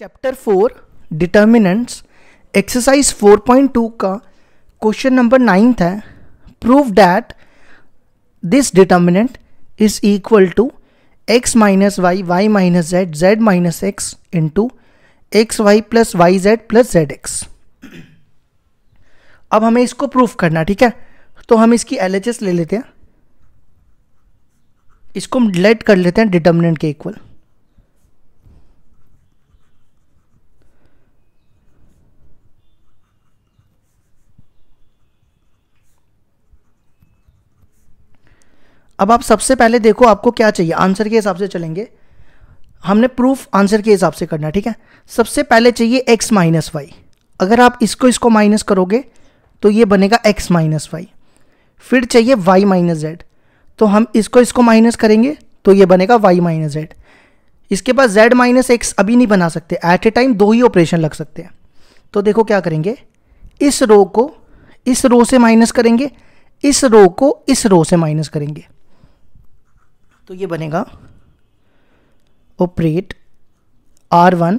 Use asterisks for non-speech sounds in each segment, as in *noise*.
Chapter four determinants exercise 4.2 का question number ninth है prove that this determinant is equal to x minus y y minus z z minus x into x Y plus y Z plus z x अब हमें इसको proof करना ठीक है तो हम इसकी एल ले लेते हैं इसको हम लेट कर लेते हैं डिटर्मिनेंट के इक्वल अब आप सबसे पहले देखो आपको क्या चाहिए आंसर के हिसाब से चलेंगे हमने प्रूफ आंसर के हिसाब से करना है ठीक है सबसे पहले चाहिए x माइनस वाई अगर आप इसको इसको माइनस करोगे तो ये बनेगा x माइनस वाई फिर चाहिए y माइनस जेड तो हम इसको इसको माइनस करेंगे तो ये बनेगा y माइनस जेड इसके बाद z माइनस एक्स अभी नहीं बना सकते एट ए टाइम दो ही ऑपरेशन लग सकते हैं तो देखो क्या करेंगे इस रो को इस रो से माइनस करेंगे इस रो को इस रो से माइनस करेंगे तो ये बनेगा operate R one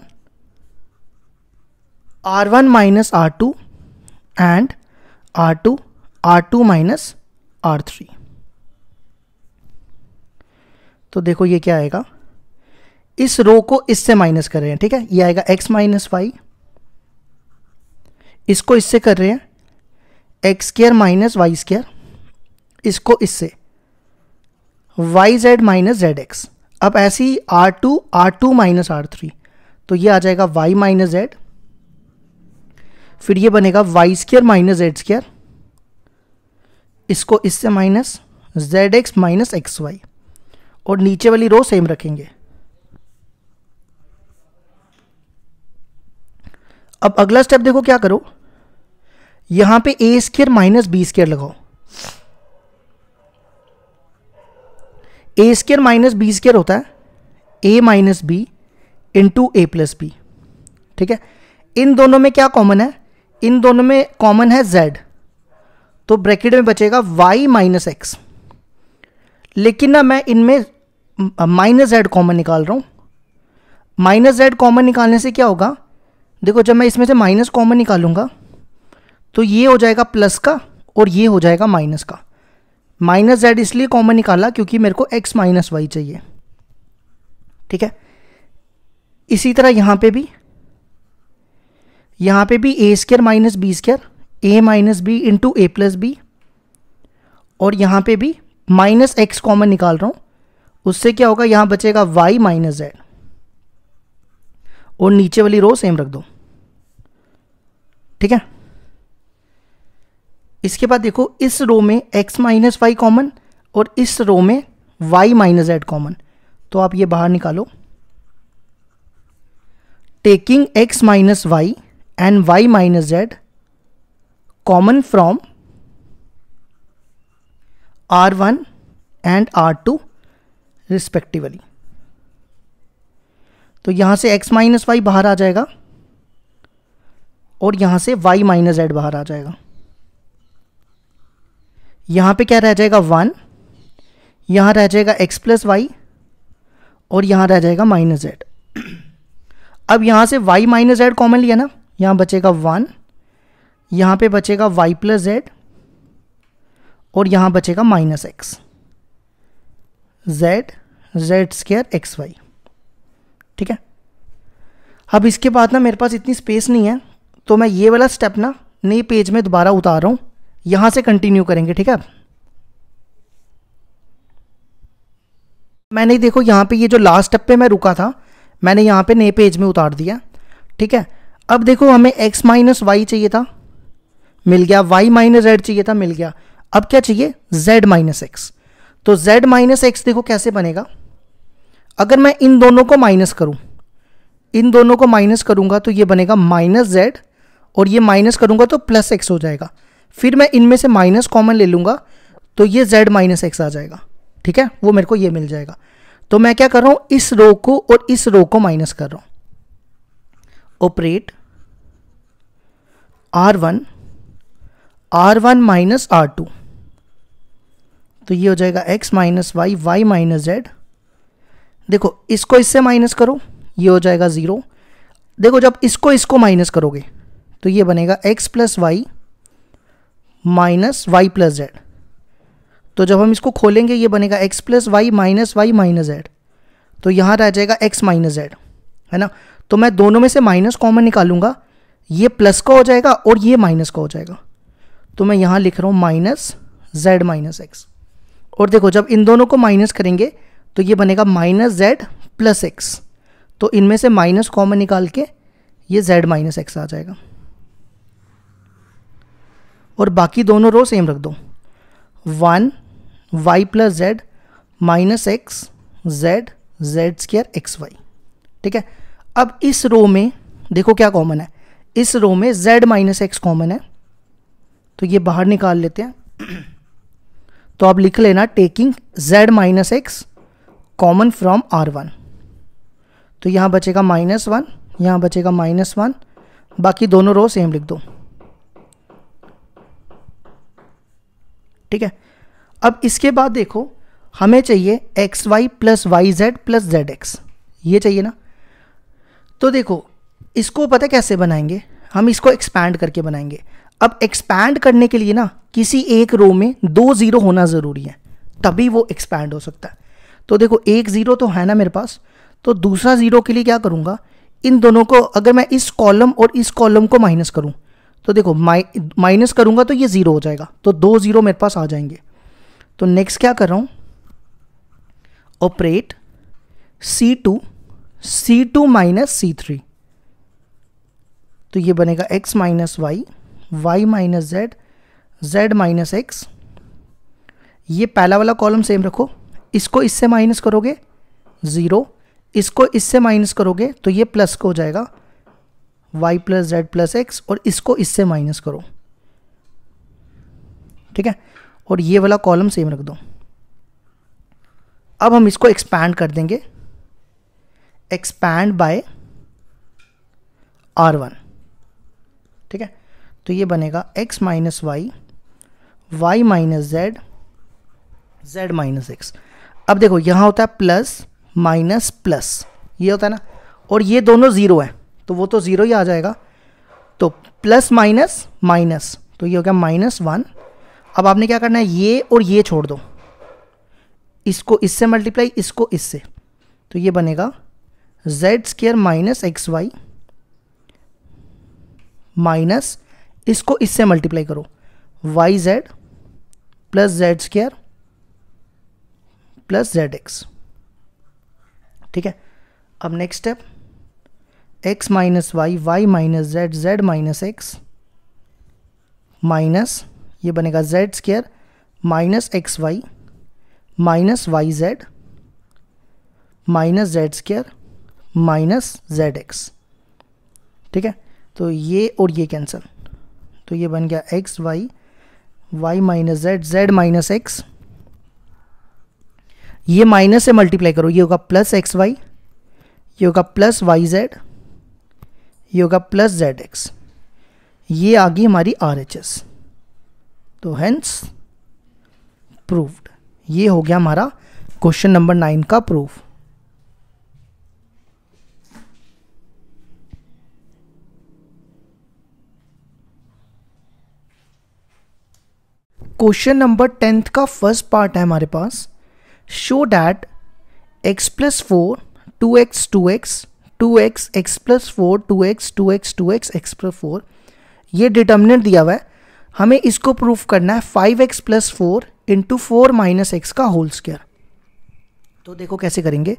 R one minus R two and R two R two minus R three तो देखो ये क्या आएगा इस रो को इससे माइनस कर रहे हैं ठीक है ये आएगा एक्स माइनस वाई इसको इससे कर रहे हैं x square minus y square इसको इससे y z minus z x अब ऐसी R two R two minus R three तो ये आ जाएगा वाई माइनस जेड फिर ये बनेगा y square minus z square इसको इससे minus z x minus x y और नीचे वाली रो सेम रखेंगे अब अगला स्टेप देखो क्या करो यहां पे a square minus B square लगाओ a square minus B square होता है ए माइनस बी इंटू ए प्लस बी ठीक है इन दोनों में क्या कॉमन है इन दोनों में कॉमन है जेड तो ब्रैकेट में बचेगा वाई माइनस एक्स लेकिन ना मैं इनमें माइनस जेड कॉमन निकाल रहा हूँ माइनस जेड कॉमन निकालने से क्या होगा देखो जब मैं इसमें से माइनस कॉमन निकालूंगा तो ये हो जाएगा प्लस का और ये हो जाएगा माइनस का माइनस जेड इसलिए कॉमन निकाला क्योंकि मेरे को एक्स माइनस वाई चाहिए ठीक है इसी तरह यहां पे भी यहां पे भी a square minus B square a minus B into A plus b और यहां पे भी माइनस एक्स कॉमन निकाल रहा हूं उससे क्या होगा यहां बचेगा वाई माइनस जेड और नीचे वाली रो सेम रख दो ठीक है इसके बाद देखो इस रो में x माइनस वाई कॉमन और इस रो में y माइनस जेड कॉमन तो आप ये बाहर निकालो taking x minus y and y minus z common from R one and R two respectively तो यहां से x माइनस वाई बाहर आ जाएगा और यहां से y माइनस जेड बाहर आ जाएगा यहाँ पे क्या रह जाएगा वन यहाँ रह जाएगा एक्स प्लस वाई और यहाँ रह जाएगा माइनस जेड *clears throat* अब यहाँ से वाई माइनस जेड कॉमन लिया ना यहाँ बचेगा वन यहाँ पे बचेगा वाई प्लस जेड और यहाँ बचेगा minus x z z square x y ठीक है अब इसके बाद ना मेरे पास इतनी स्पेस नहीं है तो मैं ये वाला स्टेप ना नए पेज में दोबारा उतार रहा हूँ यहां से कंटिन्यू करेंगे ठीक है मैंने देखो यहां पे ये जो लास्ट स्टेप पे मैं रुका था मैंने यहां पे नए पेज में उतार दिया ठीक है अब देखो हमें x माइनस वाई चाहिए था मिल गया y माइनस जेड चाहिए था मिल गया अब क्या चाहिए z माइनस एक्स तो z माइनस एक्स देखो कैसे बनेगा अगर मैं इन दोनों को माइनस करूं इन दोनों को माइनस करूंगा तो ये बनेगा माइनस जेड और ये माइनस करूंगा तो प्लस एक्स हो जाएगा फिर मैं इनमें से माइनस कॉमन ले लूँगा तो ये जेड माइनस एक्स आ जाएगा ठीक है वो मेरे को ये मिल जाएगा तो मैं क्या कर रहा हूँ इस रो को और इस रो को माइनस कर रहा हूँ operate R one R one minus R two तो ये हो जाएगा x minus y y minus z देखो इसको इससे माइनस करो ये हो जाएगा ज़ीरो देखो जब इसको इसको माइनस करोगे तो ये बनेगा x plus y minus y plus z तो जब हम इसको खोलेंगे ये बनेगा x plus y minus Y minus z तो यहाँ रह जाएगा एक्स माइनस जेड है ना तो मैं दोनों में से माइनस कॉमन निकालूंगा ये प्लस का हो जाएगा और ये माइनस का हो जाएगा तो मैं यहाँ लिख रहा हूँ माइनस जेड माइनस एक्स और देखो जब इन दोनों को माइनस करेंगे तो ये बनेगा माइनस जेड प्लस एक्स तो इनमें से माइनस कॉमन निकाल के ये जेड माइनस एक्स आ जाएगा और बाकी दोनों रो सेम रख दो one y plus z minus x z z square x y ठीक है अब इस रो में देखो क्या कॉमन है इस रो में जेड माइनस एक्स कॉमन है तो ये बाहर निकाल लेते हैं *clears throat* तो आप लिख लेना taking z minus x common from R one तो यहाँ बचेगा माइनस वन यहाँ बचेगा माइनस वन बाकी दोनों रो सेम लिख दो ठीक है अब इसके बाद देखो हमें चाहिए x Y plus y Z plus z x ये चाहिए ना तो देखो इसको पता कैसे बनाएंगे हम इसको एक्सपैंड करके बनाएंगे अब एक्सपैंड करने के लिए ना किसी एक रो में दो ज़ीरो होना ज़रूरी है तभी वो एक्सपैंड हो सकता है तो देखो एक ज़ीरो तो है ना मेरे पास तो दूसरा ज़ीरो के लिए क्या करूंगा इन दोनों को अगर मैं इस कॉलम और इस कॉलम को माइनस करूं तो देखो माइ माइनस करूंगा तो ये ज़ीरो हो जाएगा तो दो ज़ीरो मेरे पास आ जाएंगे तो नेक्स्ट क्या कर रहा हूं ऑपरेट सी टू सी टू माइनस सी थ्री तो ये बनेगा x minus y y minus z z minus x ये पहला वाला कॉलम सेम रखो इसको इससे माइनस करोगे ज़ीरो इसको इससे माइनस करोगे तो ये प्लस को हो जाएगा y plus Z plus x और इसको इससे माइनस करो ठीक है और ये वाला कॉलम सेम रख दो अब हम इसको एक्सपैंड कर देंगे एक्सपैंड बाय आर वन ठीक है तो ये बनेगा x minus y y minus z z minus x अब देखो यहां होता है प्लस माइनस प्लस ये होता है ना और ये दोनों ज़ीरो है तो वो तो ज़ीरो ही आ जाएगा तो प्लस माइनस माइनस तो ये हो गया माइनस वन अब आपने क्या करना है ये और ये छोड़ दो इसको इससे मल्टीप्लाई इसको इससे तो ये बनेगा z square minus x y minus इसको इससे मल्टीप्लाई करो y Z plus z square plus z x ठीक है अब next step x minus y y minus z z minus x minus ये बनेगा z square minus x y minus y z minus z square minus z x ठीक है तो ये और ये कैंसिल तो ये बन गया x Y y minus z z minus x ये माइनस से मल्टीप्लाई करो ये होगा प्लस एक्स वाई ये होगा प्लस वाई जेड होगा प्लस जेड एक्स ये आ गई हमारी आर एच एस तो हैंस प्रूफ ये हो गया हमारा क्वेश्चन नंबर नाइन का प्रूफ क्वेश्चन नंबर टेंथ का फर्स्ट पार्ट है हमारे पास show that x plus four two x two x two x x plus four two x two x two x x plus four ये determinant दिया हुआ है हमें इसको प्रूफ करना है five x plus four into four minus x का whole square तो देखो कैसे करेंगे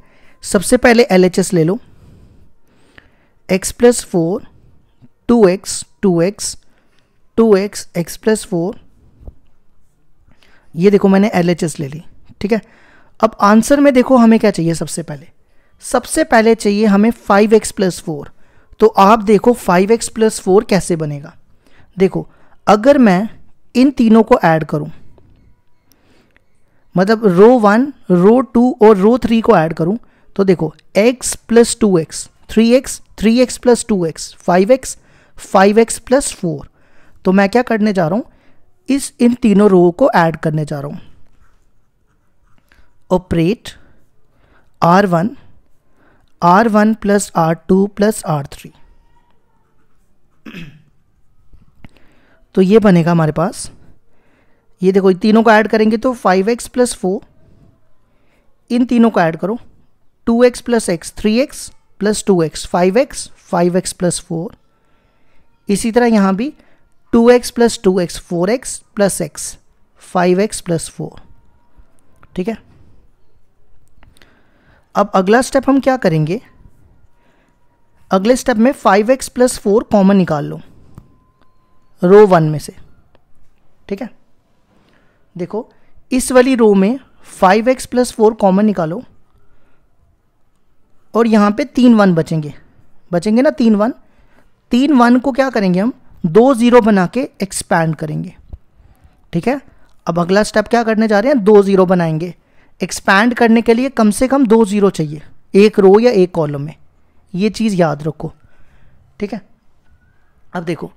सबसे पहले एल एच एस ले लो x plus four two x two x two x x plus four ये देखो मैंने एल एच एस ले ली ठीक है अब आंसर में देखो हमें क्या चाहिए सबसे पहले सबसे पहले चाहिए हमें फाइव एक्स प्लस फोर तो आप देखो फाइव एक्स प्लस फोर कैसे बनेगा देखो अगर मैं इन तीनों को ऐड करूं मतलब रो वन रो टू और रो थ्री को ऐड करूं तो देखो x plus two x three x three x plus two x five x five x plus four तो मैं क्या करने जा रहा हूं इस इन तीनों रो को ऐड करने जा रहा हूं operate R one R one plus R two plus R three तो ये बनेगा हमारे पास ये देखो ये तीनों को ऐड करेंगे तो फाइव एक्स प्लस फोर इन तीनों को ऐड तो करो two x plus x three x plus two x five x five x plus four इसी तरह यहाँ भी two x plus two x four x plus x five x plus four ठीक है अब अगला स्टेप हम क्या करेंगे अगले स्टेप में five x plus four common निकाल लो रो वन में से ठीक है देखो इस वाली रो में five x plus four common निकालो और यहाँ पे तीन वन बचेंगे बचेंगे ना तीन वन तीन वन को क्या करेंगे हम दो ज़ीरो बना के एक्सपैंड करेंगे ठीक है अब अगला स्टेप क्या करने जा रहे हैं दो ज़ीरो बनाएंगे एक्सपैंड करने के लिए कम से कम दो ज़ीरो चाहिए एक रो या एक कॉलम में ये चीज़ याद रखो ठीक है अब देखो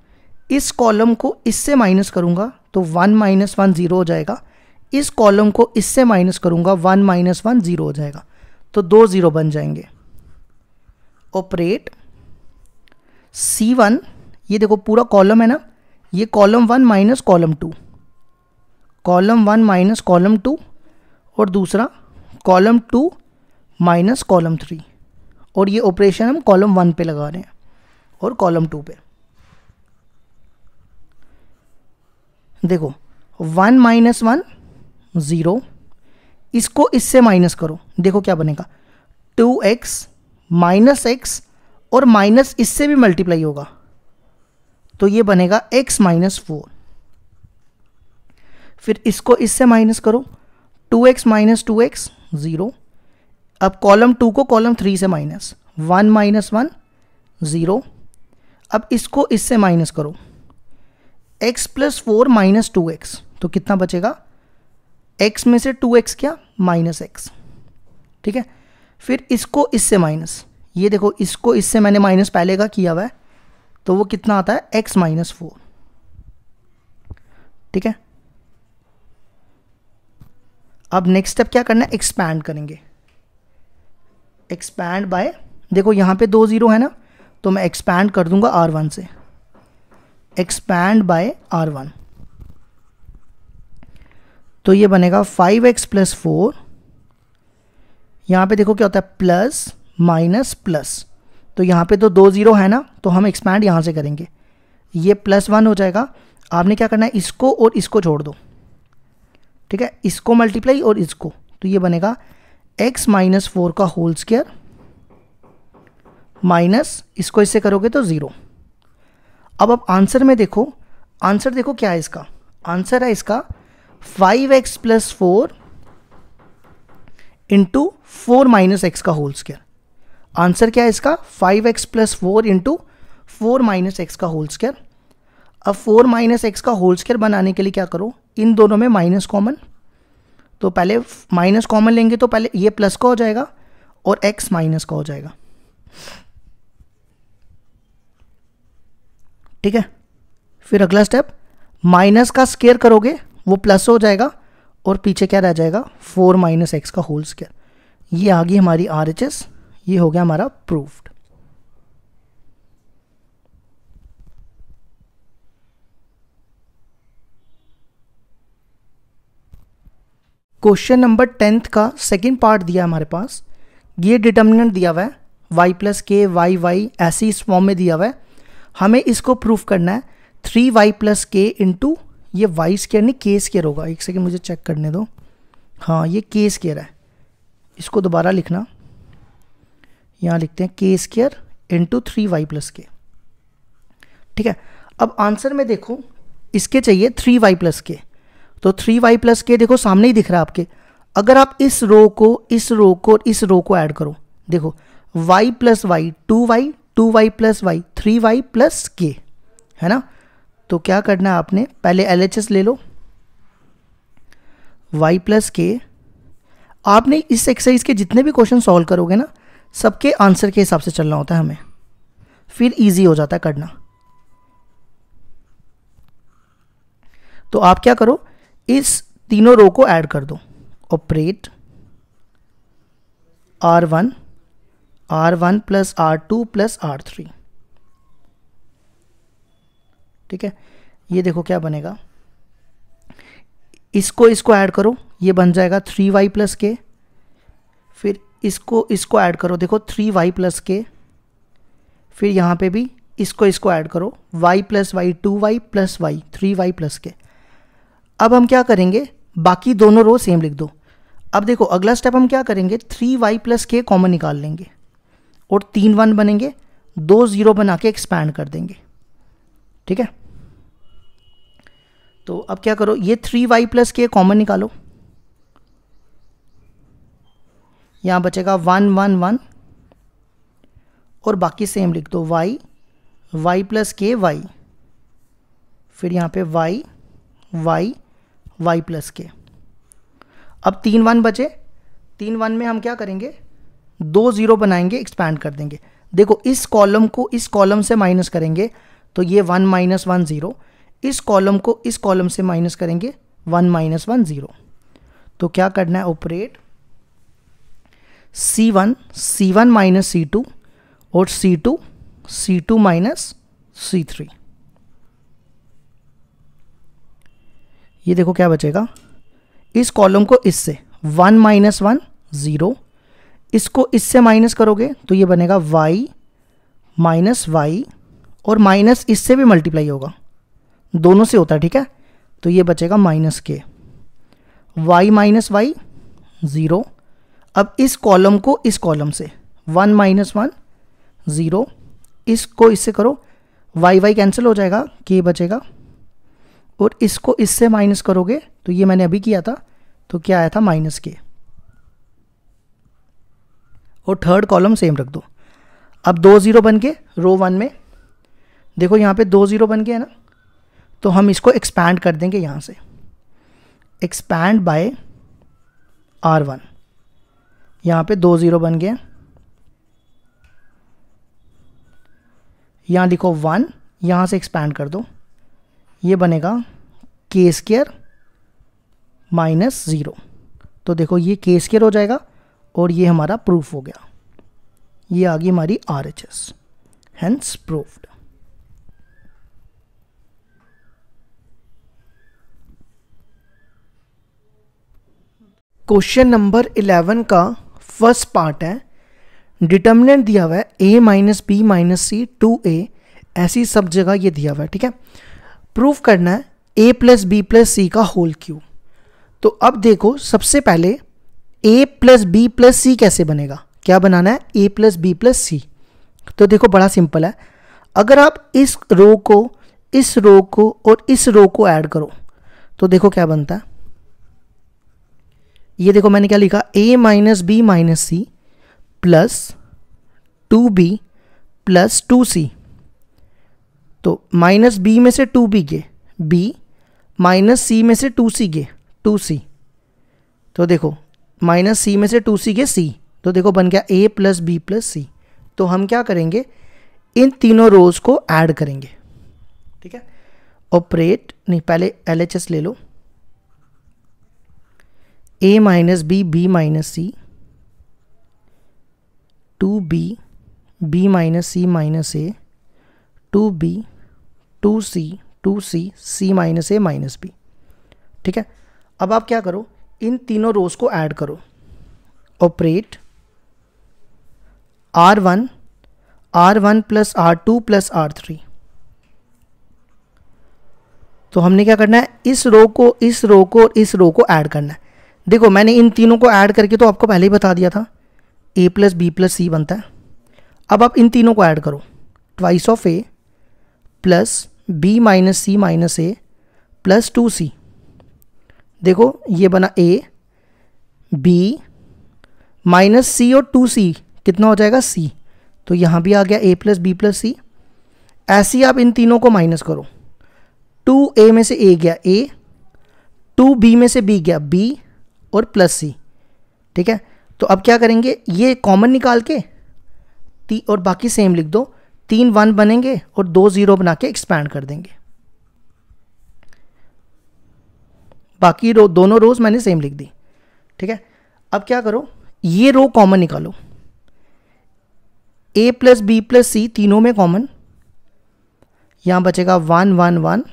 इस कॉलम को इससे माइनस करूँगा तो वन माइनस वन ज़ीरो हो जाएगा इस कॉलम को इससे माइनस करूँगा वन माइनस वन ज़ीरो हो जाएगा तो दो ज़ीरो बन जाएंगे ऑपरेट सी वन ये देखो पूरा कॉलम है ना ये column one minus column two column one minus column two और दूसरा column two minus column three और ये ऑपरेशन हम कॉलम वन पे लगा रहे हैं और कॉलम टू पे देखो वन माइनस वन ज़ीरो इसको इससे माइनस करो देखो क्या बनेगा टू एक्स माइनस एक्स और माइनस इससे भी मल्टीप्लाई होगा तो ये बनेगा एक्स माइनस फोर फिर इसको इससे माइनस करो two x minus two x zero अब कॉलम टू को कॉलम थ्री से minus one minus one zero अब इसको इससे माइनस करो x plus four minus two x तो कितना बचेगा x में से टू एक्स क्या माइनस एक्स ठीक है फिर इसको इससे माइनस ये देखो इसको इससे मैंने माइनस पहले का किया हुआ है तो वो कितना आता है x माइनस फोर ठीक है अब नेक्स्ट स्टेप क्या करना है एक्सपैंड करेंगे एक्सपैंड बाय देखो यहाँ पे दो ज़ीरो है ना तो मैं एक्सपैंड कर दूंगा आर वन से एक्सपैंड बाय आर वन तो ये बनेगा फाइव एक्स प्लस फोर यहाँ पे देखो क्या होता है प्लस माइनस प्लस तो यहाँ पे तो दो ज़ीरो है ना तो हम एक्सपैंड यहाँ से करेंगे ये प्लस वन हो जाएगा आपने क्या करना है इसको और इसको छोड़ दो ठीक है इसको मल्टीप्लाई और इसको तो ये बनेगा एक्स माइनस फोर का होल स्क्वायर माइनस इसको इससे करोगे तो ज़ीरो अब आप आंसर में देखो आंसर देखो क्या है इसका आंसर है इसका five x plus four into four minus x का होल स्क्वायर आंसर क्या है इसका five x plus four into four minus x का होल स्क्वायर अब फोर माइनस एक्स का होल स्केयर बनाने के लिए क्या करो इन दोनों में माइनस कॉमन तो पहले माइनस कॉमन लेंगे तो पहले ये प्लस का हो जाएगा और एक्स माइनस का हो जाएगा ठीक है फिर अगला स्टेप माइनस का स्केयर करोगे वो प्लस हो जाएगा और पीछे क्या रह जाएगा फोर माइनस एक्स का होल स्केयर ये आ गई हमारी आर एच एस ये हो गया हमारा प्रूफ्ड क्वेश्चन नंबर टेंथ का सेकेंड पार्ट दिया हमारे पास ये डिटर्मिनेंट दिया हुआ है y plus k y y ऐसे इस फॉर्म में दिया हुआ है हमें इसको प्रूफ करना है three y plus k into ये वाई स्केयर नहीं के स्केयर होगा एक सेकेंड मुझे चेक करने दो हाँ ये के स्केयर है इसको दोबारा लिखना यहाँ लिखते हैं k square into three y plus k ठीक है अब आंसर में देखो इसके चाहिए थ्री वाई प्लस के तो थ्री वाई प्लस के देखो सामने ही दिख रहा है आपके अगर आप इस रो को इस रो को और इस रो को ऐड करो देखो y plus y two y two y plus y three y plus k है ना तो क्या करना है आपने पहले एल ले लो वाई प्लस के आपने इस एक्सरसाइज के जितने भी क्वेश्चन सॉल्व करोगे ना सबके आंसर के हिसाब से चलना होता है हमें फिर इजी हो जाता है करना तो आप क्या करो इस तीनों रो को ऐड कर दो operate R one R one plus R two plus R three ठीक है ये देखो क्या बनेगा इसको इसको ऐड करो ये बन जाएगा थ्री वाई प्लस के फिर इसको इसको ऐड करो देखो थ्री वाई प्लस के फिर यहाँ पे भी इसको इसको ऐड करो y plus y two y plus y three y plus k अब हम क्या करेंगे बाकी दोनों रो सेम लिख दो अब देखो अगला स्टेप हम क्या करेंगे three y plus k common निकाल लेंगे और तीन वन बनेंगे दो ज़ीरो बना के एक्सपैंड कर देंगे ठीक है तो अब क्या करो ये three y plus k common निकालो यहां बचेगा वन वन वन और बाकी सेम लिख दो y y plus k y फिर यहां पे Y Y y plus k अब तीन वन बचे तीन वन में हम क्या करेंगे दो ज़ीरो बनाएंगे एक्सपैंड कर देंगे देखो इस कॉलम को इस कॉलम से माइनस करेंगे तो ये वन माइनस वन ज़ीरो इस कॉलम को इस कॉलम से माइनस करेंगे वन माइनस वन ज़ीरो तो क्या करना है operate C one C one minus सी टू और सी टू सी टू माइनस सी थ्री ये देखो क्या बचेगा इस कॉलम को इससे वन माइनस वन ज़ीरो इसको इससे माइनस करोगे तो ये बनेगा वाई माइनस वाई और माइनस इससे भी मल्टीप्लाई होगा दोनों से होता है ठीक है तो ये बचेगा माइनस के वाई माइनस वाई ज़ीरो अब इस कॉलम को इस कॉलम से वन माइनस वन ज़ीरो इसको इससे करो वाई वाई कैंसिल हो जाएगा के बचेगा और इसको इससे माइनस करोगे तो ये मैंने अभी किया था तो क्या आया था माइनस के और थर्ड कॉलम सेम रख दो अब दो ज़ीरो बन के रो वन में देखो यहाँ पे दो ज़ीरो बन के है ना तो हम इसको एक्सपैंड कर देंगे यहाँ से एक्सपैंड बाय आर वन यहाँ पे दो ज़ीरो बन गए यहाँ लिखो वन यहाँ से एक्सपैंड कर दो ये बनेगा के स्केयर माइनस ज़ीरो तो देखो ये के स्क्यर हो जाएगा और ये हमारा प्रूफ हो गया ये आ गई हमारी R H S hence proved question number eleven का फर्स्ट पार्ट है डिटर्मिनेंट दिया हुआ है ए minus B minus C two a ऐसी सब जगह ये दिया हुआ है ठीक है प्रूफ करना है ए प्लस बी प्लस सी का होल क्यूब तो अब देखो सबसे पहले a plus B plus c कैसे बनेगा क्या बनाना है ए प्लस बी प्लस सी तो देखो बड़ा सिंपल है अगर आप इस रो को इस रो को और इस रो को ऐड करो तो देखो क्या बनता है ये देखो मैंने क्या लिखा a minus B minus c plus two b plus two c तो माइनस बी में से टू बी के बी माइनस सी में से टू सी के टू सी तो देखो माइनस सी में से टू सी के सी तो देखो बन गया ए प्लस बी प्लस सी तो हम क्या करेंगे इन तीनों रोज़ को ऐड करेंगे ठीक है ऑपरेट नहीं पहले एल ले लो a minus b b minus C two b b minus C minus a two B two C two c c minus A minus b ठीक है अब आप क्या करो इन तीनों रोज को ऐड करो operate R one R one plus R two plus R three तो हमने क्या करना है इस रो को इस रो को और इस रो को ऐड करना है देखो मैंने इन तीनों को ऐड करके तो आपको पहले ही बता दिया था a plus B plus c बनता है अब आप इन तीनों को ऐड करो twice of a plus b minus C minus a plus two c देखो ये बना ए बी माइनस सी और टू सी कितना हो जाएगा सी तो यहाँ भी आ गया ए प्लस बी प्लस सी ऐसे ही आप इन तीनों को माइनस करो टू ए में से ए गया ए टू बी में से बी गया बी और प्लस सी ठीक है तो अब क्या करेंगे ये कॉमन निकाल के ती और बाकी सेम लिख दो तीन वन बनेंगे और दो ज़ीरो बना के एक्सपैंड कर देंगे बाकी रो दोनों रोज़ मैंने सेम लिख दी ठीक है अब क्या करो ये रो कॉमन निकालो a plus B plus c तीनों में कॉमन यहां बचेगा वन वन वन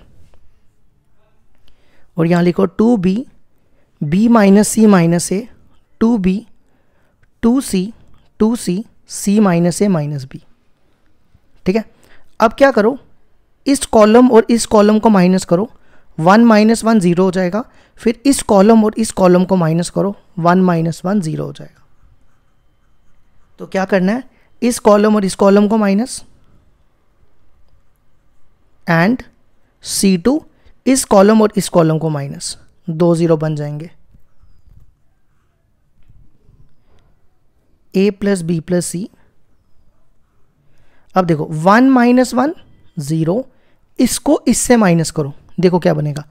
और यहां लिखो two b b minus C minus a two B two C two c c minus A minus b ठीक है अब क्या करो इस कॉलम और इस कॉलम को माइनस करो वन माइनस वन ज़ीरो हो जाएगा फिर इस कॉलम और इस कॉलम को माइनस करो वन माइनस वन ज़ीरो हो जाएगा तो क्या करना है इस कॉलम और इस कॉलम को माइनस एंड सी टू इस कॉलम और इस कॉलम को माइनस दो ज़ीरो बन जाएंगे a plus B plus c अब देखो वन माइनस वन ज़ीरो इसको इससे माइनस करो देखो क्या बनेगा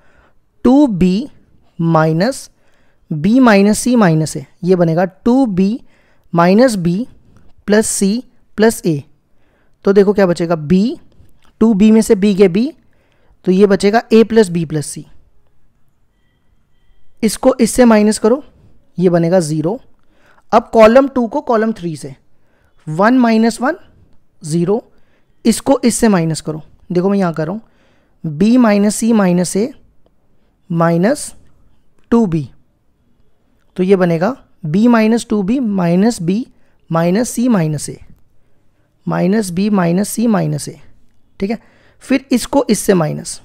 two B minus B minus C minus A ये बनेगा two B minus B plus C plus A तो देखो क्या बचेगा बी टू बी में से बी के बी तो ये बचेगा A plus B plus C इसको इससे माइनस करो ये बनेगा ज़ीरो अब कॉलम टू को कॉलम थ्री से वन माइनस वन ज़ीरो इसको इससे माइनस करो देखो मैं यहाँ कर रहा हूँ बी माइनस सी माइनस ए माइनस टू बी तो ये बनेगा b minus two B minus B minus C minus A minus B minus C minus A ठीक है फिर इसको इससे माइनस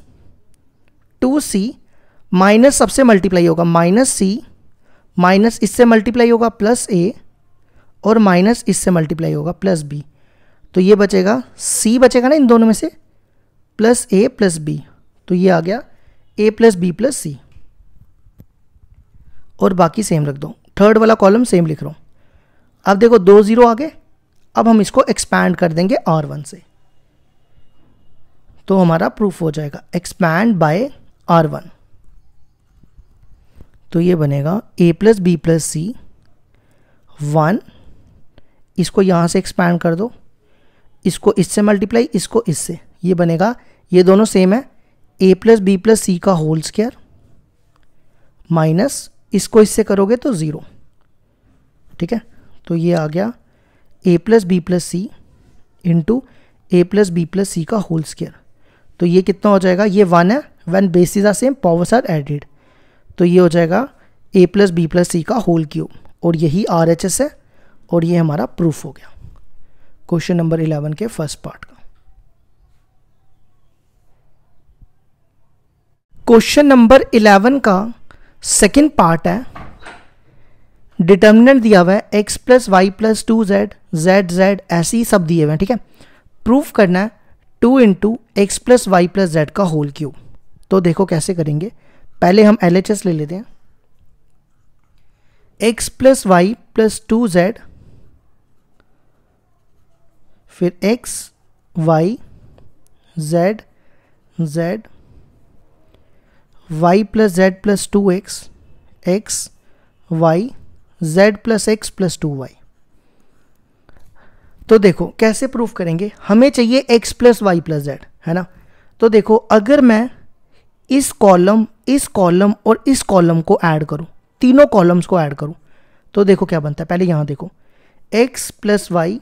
टू सी माइनस सबसे मल्टीप्लाई होगा माइनस सी माइनस इससे मल्टीप्लाई होगा प्लस ए और माइनस इससे मल्टीप्लाई होगा प्लस बी तो ये बचेगा सी बचेगा ना इन दोनों में से प्लस ए प्लस बी तो ये आ गया ए प्लस बी प्लस सी और बाकी सेम रख दो थर्ड वाला कॉलम सेम लिख रहा हूँ अब देखो दो ज़ीरो आ गए अब हम इसको एक्सपैंड कर देंगे आर वन से तो हमारा प्रूफ हो जाएगा एक्सपैंड बाय आर वन तो ये बनेगा A plus B plus C one इसको यहाँ से एक्सपैंड कर दो इसको इससे मल्टीप्लाई इसको इससे ये बनेगा ये दोनों सेम है ए प्लस बी प्लस सी का होल स्क्वायर माइनस इसको इससे करोगे तो ज़ीरो ठीक है तो ये आ गया ए plus B plus C into ए प्लस बी प्लस सी का होल स्केयर तो ये कितना हो जाएगा ये वन है when bases are same powers are added तो ये हो जाएगा ए प्लस बी प्लस सी का होल क्यूब और यही आर एच एस है और ये हमारा प्रूफ हो गया क्वेश्चन नंबर इलेवन के फर्स्ट पार्ट का क्वेश्चन नंबर इलेवन का सेकेंड पार्ट है डिटर्मिनेंट दिया हुआ है X plus Y plus two Z Z Z ऐसे ही सब दिए हुए हैं ठीक है प्रूफ करना है two into X plus Y plus Z का होल क्यूब तो देखो कैसे करेंगे पहले हम एल एच एस ले लेते हैं X plus Y plus two Z फिर X Y z, Z Y plus Z plus two x X Y Z plus X plus two Y तो देखो कैसे प्रूफ करेंगे हमें चाहिए X plus Y plus Z है ना तो देखो अगर मैं इस कॉलम इस कॉलम और इस कॉलम को ऐड करूं तीनों कॉलम्स को ऐड करूं तो देखो क्या बनता है पहले यहाँ देखो X plus Y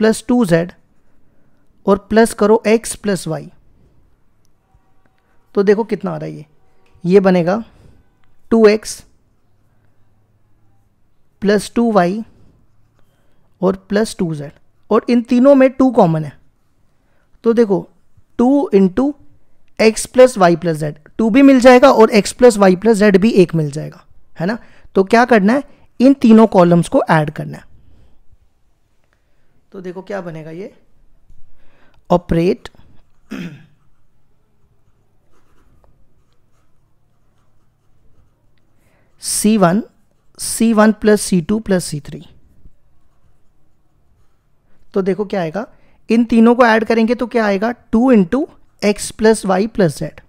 plus two Z और प्लस करो एक्स प्लस वाई तो देखो कितना आ रहा है ये ये बनेगा two x plus two Y और प्लस टू जेड और इन तीनों में टू कॉमन है तो देखो two into X plus Y plus Z two भी मिल जाएगा और X plus Y plus Z भी एक मिल जाएगा है ना तो क्या करना है इन तीनों कॉलम्स को ऐड करना है तो देखो क्या बनेगा ये operate C one C one plus C two plus C three तो देखो क्या आएगा इन तीनों को ऐड करेंगे तो क्या आएगा two into X plus Y plus Z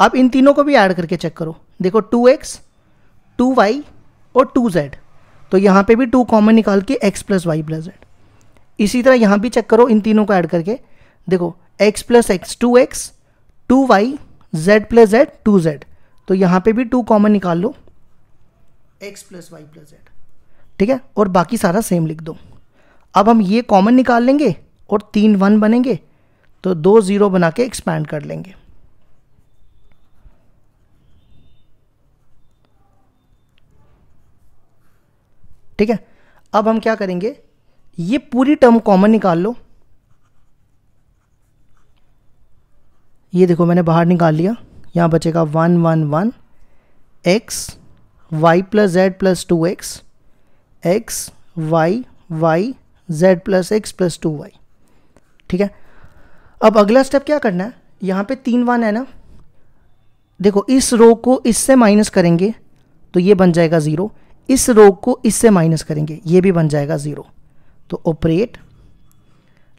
अब इन तीनों को भी ऐड करके चेक करो देखो टू एक्स टू वाई और टू जेड तो यहाँ पर भी टू कॉमन निकाल के X plus Y plus Z इसी तरह यहाँ भी चेक करो इन तीनों को ऐड करके देखो x plus X two x two Y Z plus Z two Z तो यहाँ पे भी टू कॉमन निकाल लो x plus Y plus Z ठीक है और बाकी सारा सेम लिख दो अब हम ये कॉमन निकाल लेंगे और तीन वन बनेंगे तो दो ज़ीरो बना के एक्सपैंड कर लेंगे ठीक है अब हम क्या करेंगे ये पूरी टर्म कॉमन निकाल लो ये देखो मैंने बाहर निकाल लिया यहाँ बचेगा one one one X Y plus Z plus two x X Y Y Z plus X plus two Y ठीक है अब अगला स्टेप क्या करना है यहाँ पे तीन वन है ना देखो इस रो को इससे माइनस करेंगे तो ये बन जाएगा ज़ीरो इस रो को इससे माइनस करेंगे ये भी बन जाएगा ज़ीरो तो ऑपरेट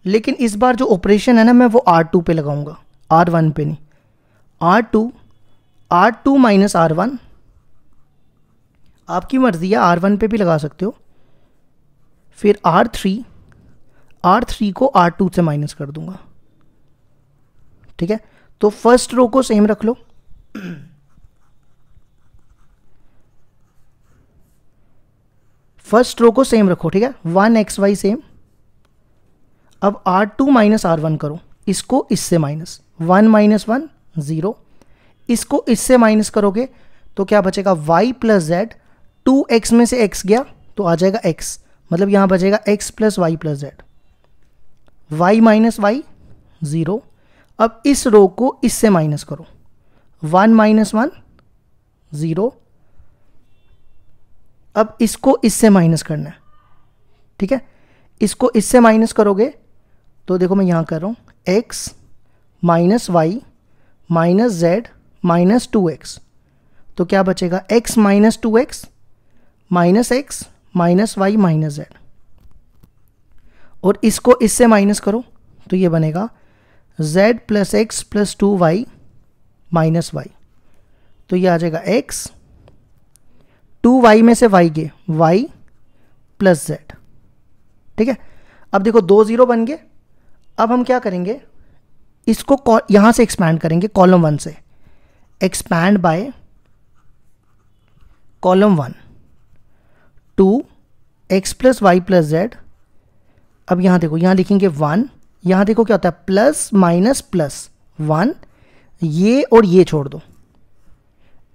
लेकिन इस बार जो ऑपरेशन है ना मैं वो आर टू पर लगाऊंगा आर वन पे नहीं R two R two minus R one आपकी मर्ज़ी है आर वन पे भी लगा सकते हो फिर आर थ्री आर थ्री को आर टू से माइनस कर दूंगा ठीक है तो फर्स्ट रो को सेम रख लो फर्स्ट रो को सेम रखो ठीक है वन एक्स वाई सेम अब R two minus R one करो इसको इससे minus one minus one zero इसको इससे माइनस करोगे तो क्या बचेगा Y plus Z two X में से एक्स गया तो आ जाएगा एक्स मतलब यहाँ बचेगा X plus Y plus Z Y minus Y zero अब इस रो को इससे माइनस करो वन माइनस वन ज़ीरो अब इसको इससे माइनस करना है ठीक है इसको इससे माइनस करोगे तो देखो मैं यहाँ कर रहा हूँ X minus Y minus Z minus two x तो क्या बचेगा X minus two x minus x minus Y minus Z और इसको इससे माइनस करो तो ये बनेगा Z plus X plus two Y minus Y तो ये आ जाएगा एक्स टू वाई में से वाई गए वाई प्लस जेड ठीक है अब देखो दो ज़ीरो बन गए अब हम क्या करेंगे इसको यहां से एक्सपैंड करेंगे कॉलम वन से expand by column one two x plus Y plus Z अब यहां देखो यहां लिखेंगे वन यहां देखो क्या होता है प्लस माइनस प्लस वन ये और ये छोड़ दो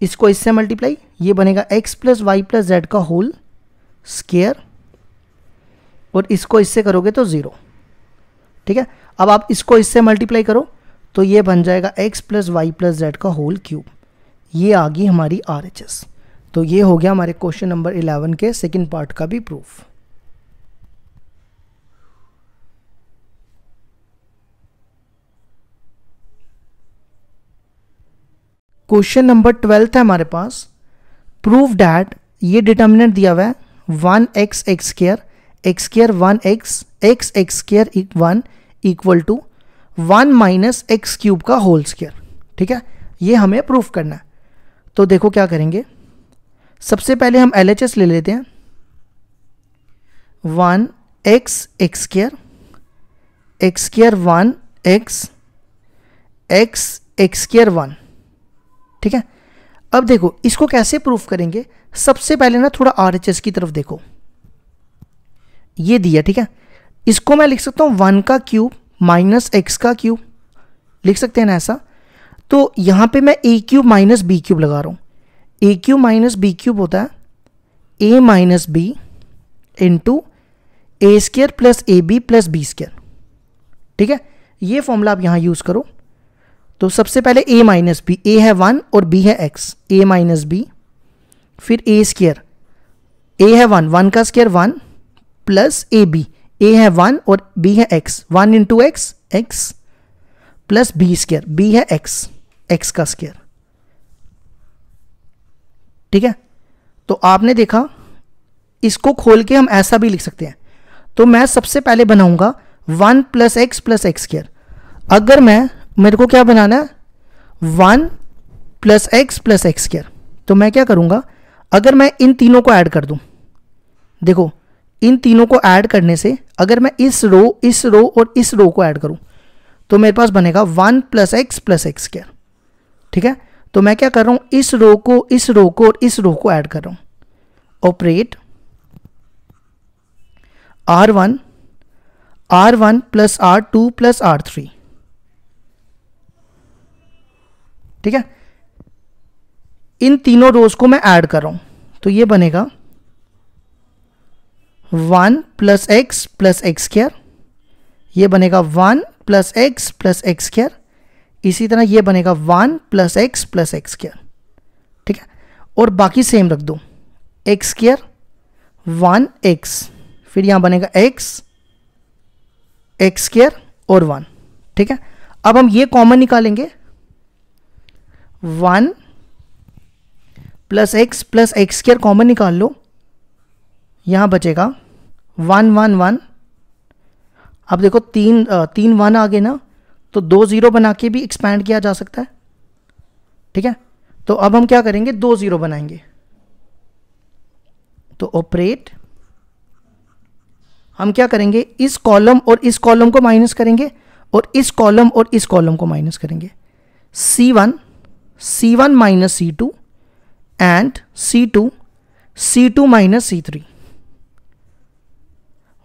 इसको इससे मल्टीप्लाई ये बनेगा x plus Y plus Z का होल स्केयर और इसको इससे करोगे तो ज़ीरो ठीक है अब आप इसको इससे मल्टीप्लाई करो तो ये बन जाएगा X plus Y plus Z का होल क्यूब ये आ गई हमारी आर एच एस तो ये हो गया हमारे क्वेश्चन नंबर इलेवन के सेकेंड पार्ट का भी प्रूफ क्वेश्चन नंबर ट्वेल्थ है हमारे पास प्रूव डैट ये डिटर्मिनेंट दिया हुआ है one X X square X square one X X X square one equal to one minus X cube का होल स्केयर ठीक है ये हमें प्रूफ करना है तो देखो क्या करेंगे सबसे पहले हम एल ले लेते हैं one X X square X square one X X X square one ठीक है अब देखो इसको कैसे प्रूफ करेंगे सबसे पहले ना थोड़ा आर की तरफ देखो ये दिया ठीक है इसको मैं लिख सकता हूँ वन का क्यूब माइनस एक्स का क्यूब लिख सकते हैं ना ऐसा तो यहाँ पे मैं A cube minus B cube लगा रहा हूँ A cube minus B cube होता है ए minus B into A square plus A B plus B square ठीक है ये फॉर्मूला आप यहाँ यूज़ करो तो सबसे पहले a माइनस बी ए है वन और b है x a माइनस बी फिर ए स्केयर ए है वन वन का square one plus A B A है वन और b है x one into X x plus B square B है x x का स्केयर ठीक है तो आपने देखा इसको खोल के हम ऐसा भी लिख सकते हैं तो मैं सबसे पहले बनाऊंगा one plus X plus X square अगर मैं मेरे को क्या बनाना है one plus X plus X square तो मैं क्या करूँगा अगर मैं इन तीनों को ऐड कर दूँ देखो इन तीनों को ऐड करने से अगर मैं इस रो इस रो और इस रो को ऐड करूँ तो मेरे पास बनेगा one plus X plus X square ठीक है तो मैं क्या कर रहा हूँ इस रो को इस रो को और इस रो को ऐड कर रहा हूँ operate R one R one plus R two plus R three ठीक है इन तीनों रोज को मैं ऐड कर रहा हूं तो ये बनेगा one plus X plus X square यह बनेगा one plus X plus X square इसी तरह ये बनेगा one plus X plus X square ठीक है और बाकी सेम रख दो एक्स स्क्र वन एक्स फिर यहां बनेगा एक्स एक्स स्क्र और वन ठीक है अब हम ये कॉमन निकालेंगे one plus X plus X square common निकाल लो यहाँ बचेगा वन वन वन अब देखो तीन तीन वन आ गए ना तो दो ज़ीरो बना के भी एक्सपैंड किया जा सकता है ठीक है तो अब हम क्या करेंगे दो ज़ीरो बनाएंगे तो ऑपरेट हम क्या करेंगे इस कॉलम और इस कॉलम को माइनस करेंगे और इस कॉलम और इस कॉलम को माइनस करेंगे C one C1 minus C2 and C2 C2 minus C3.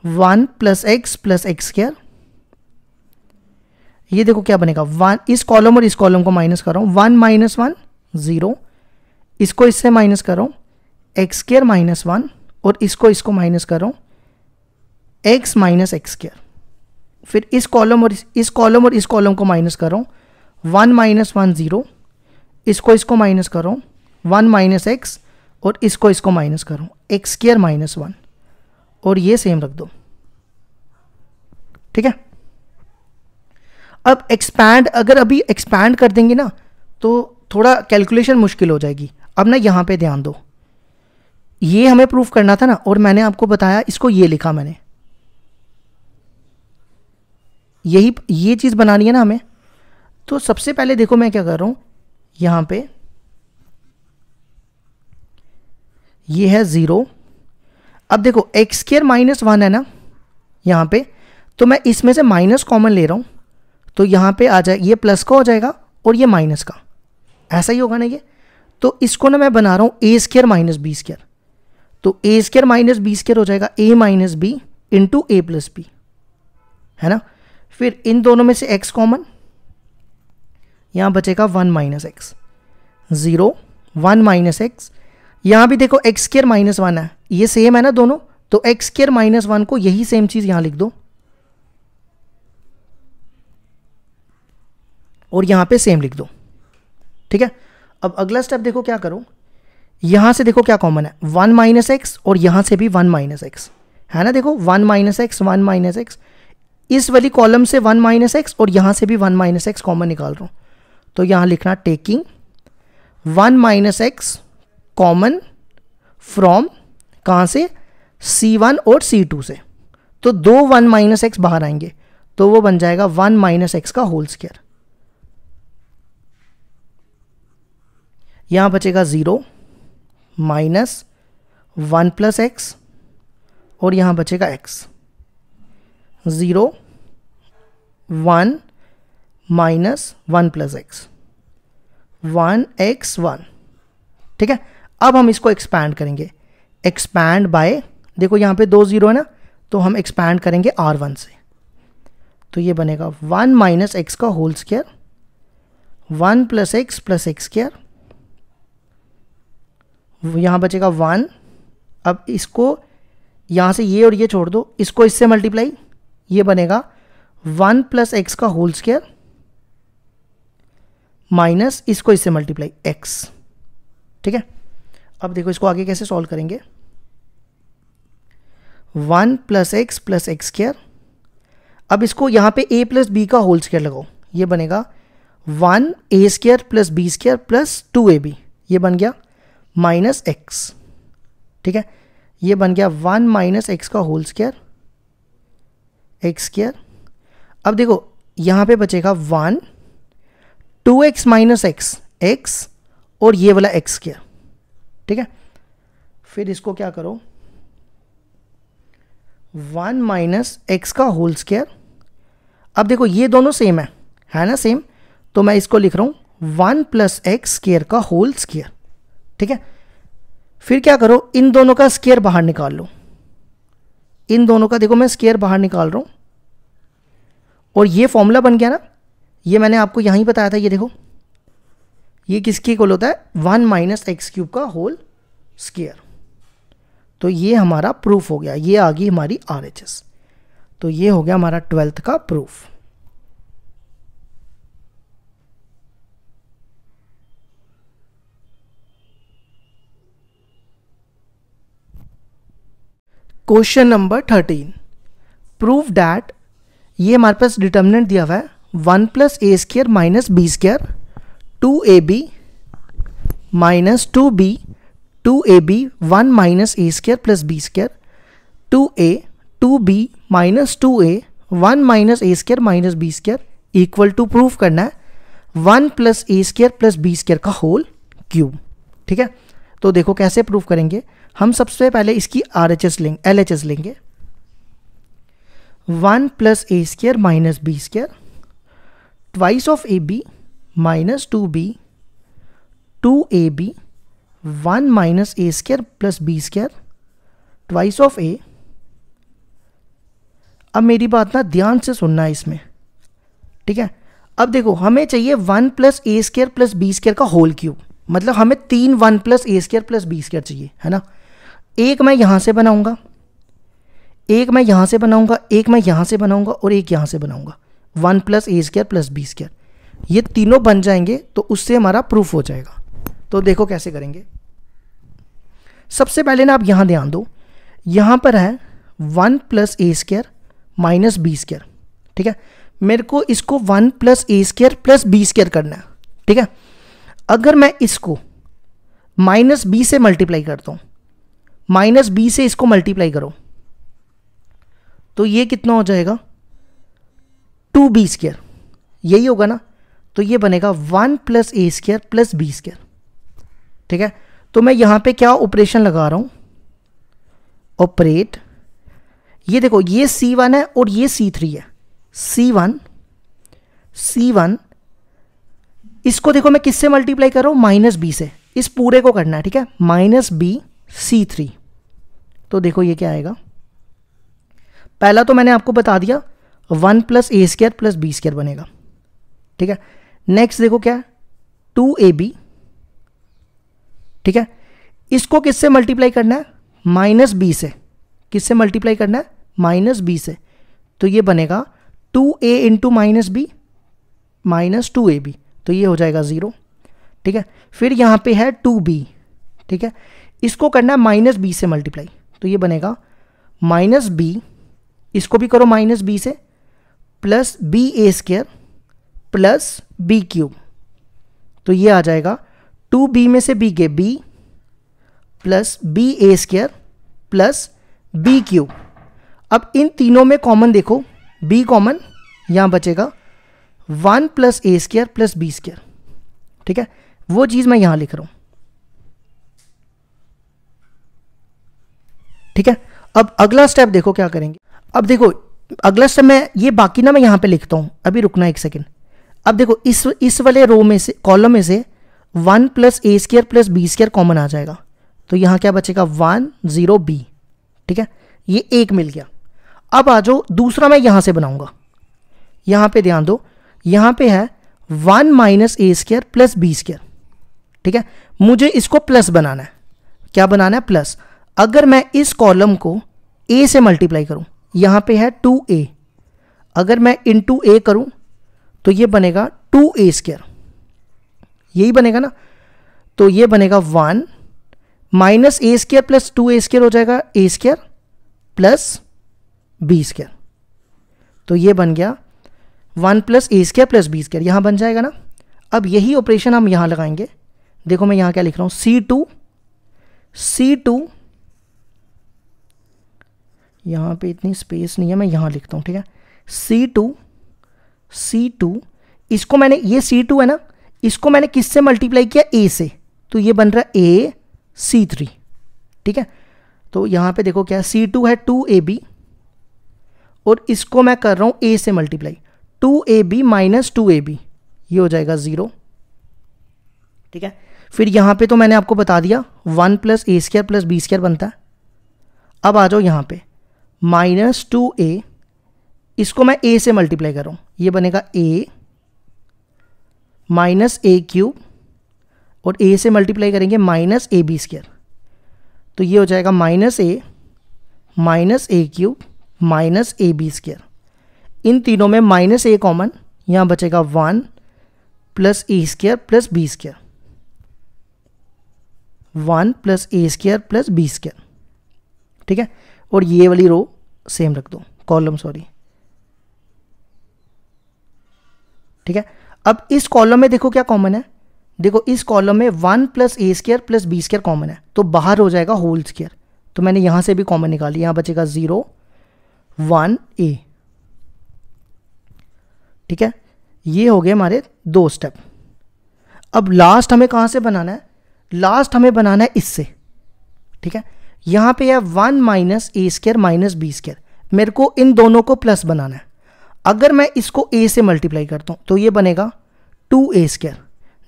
1 plus X plus X square ये देखो क्या बनेगा वन इस कॉलम और इस कॉलम को माइनस कर रहा हूं वन माइनस वन ज़ीरो इसको इससे माइनस कर रहा हूं एक्स स्क्र माइनस वन और इसको इसको माइनस कर रहा हूं एक्स माइनस एक्स स्क्र फिर इस कॉलम और इस कॉलम और इस कॉलम को माइनस कर रहा हूं वन माइनस वन ज़ीरो इसको इसको माइनस करो वन माइनस एक्स और इसको इसको माइनस करो एक्स स्क्र माइनस वन और ये सेम रख दो ठीक है अब एक्सपैंड अगर अभी एक्सपैंड कर देंगे ना तो थोड़ा कैलकुलेशन मुश्किल हो जाएगी अब ना यहाँ पे ध्यान दो ये हमें प्रूफ करना था ना और मैंने आपको बताया इसको ये लिखा मैंने यही ये चीज़ बनानी है ना हमें तो सबसे पहले देखो मैं क्या कर रहा हूँ यहाँ पे ये है ज़ीरो अब देखो एक्स स्केयर माइनस वन है ना यहाँ पे तो मैं इसमें से माइनस कॉमन ले रहा हूँ तो यहाँ पे आ जाए ये प्लस का हो जाएगा और ये माइनस का ऐसा ही होगा ना ये तो इसको ना मैं बना रहा हूँ A square minus B square तो A square minus B square हो जाएगा A minus B into A plus B है ना फिर इन दोनों में से एक्स कॉमन यहाँ बचेगा one minus X zero one minus X यहाँ भी देखो एक्स स्केयर माइनस वन है ये सेम है ना दोनों तो एक्स स्केयर माइनस वन को यही सेम चीज़ यहाँ लिख दो और यहाँ पे सेम लिख दो ठीक है अब अगला स्टेप देखो क्या करो यहाँ से देखो क्या कॉमन है वन माइनस एक्स और यहाँ से भी वन माइनस एक्स है ना देखो one minus X one minus X इस वाली कॉलम से वन माइनस एक्स और यहाँ से भी वन माइनस एक्स कॉमन निकाल रहा हूँ तो यहाँ लिखना taking one minus x common from कहाँ से सी वन और सी टू से तो दो वन माइनस एक्स बाहर आएंगे तो वो बन जाएगा वन माइनस एक्स का होल स्क्वायर यहाँ बचेगा zero minus one plus x और यहाँ बचेगा X zero one minus one plus X one X one ठीक है अब हम इसको एक्सपैंड करेंगे एक्सपैंड बाय देखो यहाँ पे दो ज़ीरो है ना तो हम एक्सपैंड करेंगे आर वन से तो ये बनेगा वन माइनस एक्स का whole square one plus X plus X square यहाँ बचेगा वन अब इसको यहाँ से ये और ये छोड़ दो इसको इससे मल्टीप्लाई ये बनेगा वन प्लस एक्स का होल स्क्वायर माइनस इसको इससे मल्टीप्लाई एक्स ठीक है अब देखो इसको आगे कैसे सॉल्व करेंगे one plus X plus X square अब इसको यहाँ पे ए प्लस बी का होल स्क्र लगाओ ये बनेगा one A square plus B square plus two A B ये बन गया माइनस एक्स ठीक है ये बन गया वन माइनस एक्स का होल स्क्र एक्स स्क्र अब देखो यहां पे बचेगा one two x minus X X और ये वाला एक्स क्या ठीक है फिर इसको क्या करो वन माइनस एक्स का होल स्क्वायर अब देखो ये दोनों सेम है है ना सेम तो मैं इसको लिख रहा हूं वन प्लस एक्स स्केयर का होल स्केयर ठीक है फिर क्या करो इन दोनों का स्केयर बाहर निकाल लो इन दोनों का देखो मैं स्केयर बाहर निकाल रहा हूं और ये फॉर्मूला बन गया ना ये मैंने आपको यहाँ ही बताया था ये देखो ये किसके कॉल होता है वन माइनस एक्स क्यूब का होल स्केयर तो ये हमारा प्रूफ हो गया ये आ गई हमारी आर तो ये हो गया हमारा ट्वेल्थ का proof question number thirteen proof that ये हमारे पास डिटर्मिनेंट दिया हुआ है one plus A square minus B square two A B minus two B two A B one minus A square plus B square two A two B minus two A one minus A square minus B square equal to proof करना है one plus A square plus B square का whole cube ठीक है तो देखो कैसे proof करेंगे हम सबसे पहले इसकी आर एच एस लेंगे एल एच एस लेंगे one plus A square minus B square of A B minus two B two A B one minus A square plus B square twice of A अब मेरी बात ना ध्यान से सुनना है इसमें ठीक है अब देखो हमें चाहिए one plus A square plus B square का होल क्यूब मतलब हमें तीन one plus A square plus B square चाहिए है ना एक मैं यहां से बनाऊंगा एक मैं यहां से बनाऊंगा एक मैं यहां से बनाऊंगा और एक यहां से बनाऊंगा one plus A square plus B square ये तीनों बन जाएंगे तो उससे हमारा प्रूफ हो जाएगा तो देखो कैसे करेंगे सबसे पहले ना आप यहाँ ध्यान दो यहाँ पर है one plus A square minus B square ठीक है मेरे को इसको one plus A square plus B square करना है ठीक है अगर मैं इसको माइनस बी से मल्टीप्लाई करता हूँ माइनस बी से इसको मल्टीप्लाई करो तो ये कितना हो जाएगा टू बी स्केयर यही होगा ना तो ये बनेगा one plus A square plus B square ठीक है तो मैं यहां पे क्या ऑपरेशन लगा रहा हूं ऑपरेट ये देखो ये सी वन है और ये सी थ्री है सी वन सी वन इसको देखो मैं किससे मल्टीप्लाई कर रहा हूं माइनस बी से इस पूरे को करना है ठीक है माइनस बी सी थ्री तो देखो ये क्या आएगा पहला तो मैंने आपको बता दिया one plus A square plus B square बनेगा ठीक है नेक्स्ट देखो क्या टू ए बी ठीक है इसको किससे मल्टीप्लाई करना है माइनस बी से किससे मल्टीप्लाई करना है माइनस बी से तो ये बनेगा two A into minus B minus two A B तो ये हो जाएगा ज़ीरो ठीक है फिर यहां पे है टू बी ठीक है इसको करना है माइनस बी से मल्टीप्लाई तो ये बनेगा माइनस बी इसको भी करो माइनस बी से plus B A square plus B cube तो ये आ जाएगा टू बी में से बी के B plus B A square plus B cube अब इन तीनों में कॉमन देखो बी कॉमन यहाँ बचेगा one plus A square plus B square ठीक है वो चीज़ मैं यहाँ लिख रहा हूँ ठीक है अब अगला स्टेप देखो क्या करेंगे अब देखो अगला समय ये बाकी ना मैं यहाँ पे लिखता हूँ अभी रुकना एक सेकेंड अब देखो इस इस वाले रो में से कॉलम में से one plus A square plus B square common आ जाएगा तो यहाँ क्या बचेगा वन ज़ीरो बी ठीक है ये एक मिल गया अब आ जाओ दूसरा मैं यहाँ से बनाऊँगा यहाँ पे ध्यान दो यहाँ पे है one minus A square plus B square ठीक है मुझे इसको प्लस बनाना है क्या बनाना है प्लस अगर मैं इस कॉलम को ए से मल्टीप्लाई करूँ यहाँ पे है टू ए अगर मैं इन टू ए करूँ तो ये बनेगा टू ए स्क्र यही बनेगा ना तो ये बनेगा one minus A square plus two A square हो जाएगा A square plus B square तो ये बन गया one plus A square plus B square यहाँ बन जाएगा ना अब यही ऑपरेशन हम यहाँ लगाएंगे देखो मैं यहाँ क्या लिख रहा हूँ सी टू सी टू यहाँ पे इतनी स्पेस नहीं है मैं यहाँ लिखता हूँ ठीक है सी टू सी टू इसको मैंने ये सी टू है ना इसको मैंने किससे मल्टीप्लाई किया ए से तो ये बन रहा है ए सी थ्री ठीक है तो यहाँ पे देखो क्या सी टू है टू ए बी और इसको मैं कर रहा हूँ ए से multiply two A B minus two A B ये हो जाएगा ज़ीरो ठीक है फिर यहाँ पे तो मैंने आपको बता दिया one plus A square plus B square बनता है अब आ जाओ यहाँ पे माइनस टू ए इसको मैं ए से मल्टीप्लाई करूँ ये बनेगा ए माइनस ए क्यूब और ए से मल्टीप्लाई करेंगे माइनस ए बी स्क्र तो ये हो जाएगा minus A minus A cube minus A B square इन तीनों में माइनस ए कॉमन यहाँ बचेगा one plus A square plus B square one plus A square plus B square ठीक है और ये वाली रो सेम रख दो कॉलम सॉरी ठीक है अब इस कॉलम में देखो क्या कॉमन है देखो इस कॉलम में one plus A square plus B square common है तो बाहर हो जाएगा होल स्केयर तो मैंने यहां से भी कॉमन निकाली यहां बचेगा ज़ीरो वन ए ठीक है ये हो गए हमारे दो स्टेप अब लास्ट हमें कहां से बनाना है लास्ट हमें बनाना है इससे ठीक है यहाँ पे है one minus A square minus B square मेरे को इन दोनों को प्लस बनाना है अगर मैं इसको ए से मल्टीप्लाई करता हूँ तो ये बनेगा टू ए स्केयर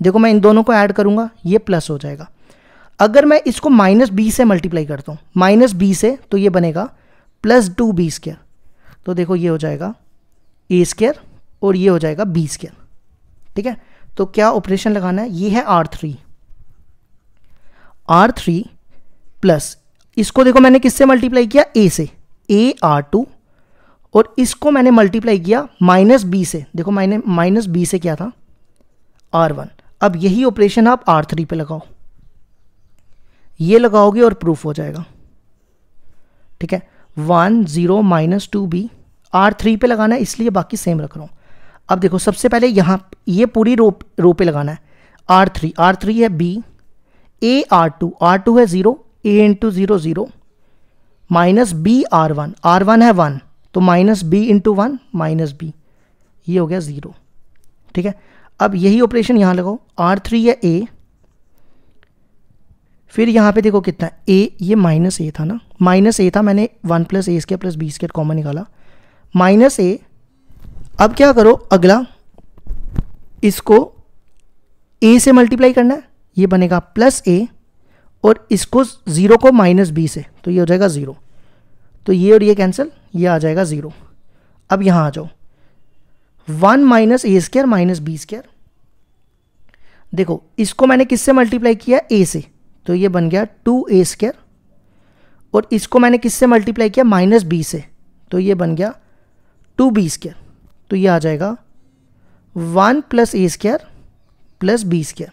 देखो मैं इन दोनों को ऐड करूँगा ये प्लस हो जाएगा अगर मैं इसको माइनस बी से मल्टीप्लाई करता हूँ माइनस बी से तो ये बनेगा प्लस टू बी स्केयर तो देखो ये हो जाएगा ए स्केयर और ये हो जाएगा बी स्केयर ठीक है तो क्या ऑपरेशन लगाना है ये है R three R three plus इसको देखो मैंने किससे मल्टीप्लाई किया ए से ए आर टू और इसको मैंने मल्टीप्लाई किया माइनस बी से देखो मैंने माइनस बी से क्या था आर वन अब यही ऑपरेशन आप आर थ्री पर लगाओ ये लगाओगे और प्रूफ हो जाएगा ठीक है one zero minus two B R three पे लगाना है इसलिए बाकी सेम रख रहा हूँ अब देखो सबसे पहले यहाँ ये पूरी रो रो पे लगाना है आर थ्री आर थ्री है B A R two R two है zero A into zero zero minus B R one R one है वन तो minus B into one minus B ये हो गया ज़ीरो ठीक है अब यही ऑपरेशन यहां लगाओ आर थ्री या ए फिर यहां पे देखो कितना ए ये माइनस ए था ना माइनस ए था मैंने वन प्लस ए इसके प्लस बी इसके कॉमन निकाला माइनस ए अब क्या करो अगला इसको ए से मल्टीप्लाई करना है ये बनेगा प्लस ए और इसको ज़ीरो को माइनस बी से तो ये हो जाएगा ज़ीरो तो ये और ये कैंसिल ये आ जाएगा ज़ीरो अब यहाँ आ जाओ one minus A square minus B square देखो इसको मैंने किससे मल्टीप्लाई किया ए से तो ये बन गया टू ए स्क्र और इसको मैंने किससे मल्टीप्लाई किया माइनस बी से तो ये बन गया टू बी स्क्र तो ये आ जाएगा one plus A square plus B square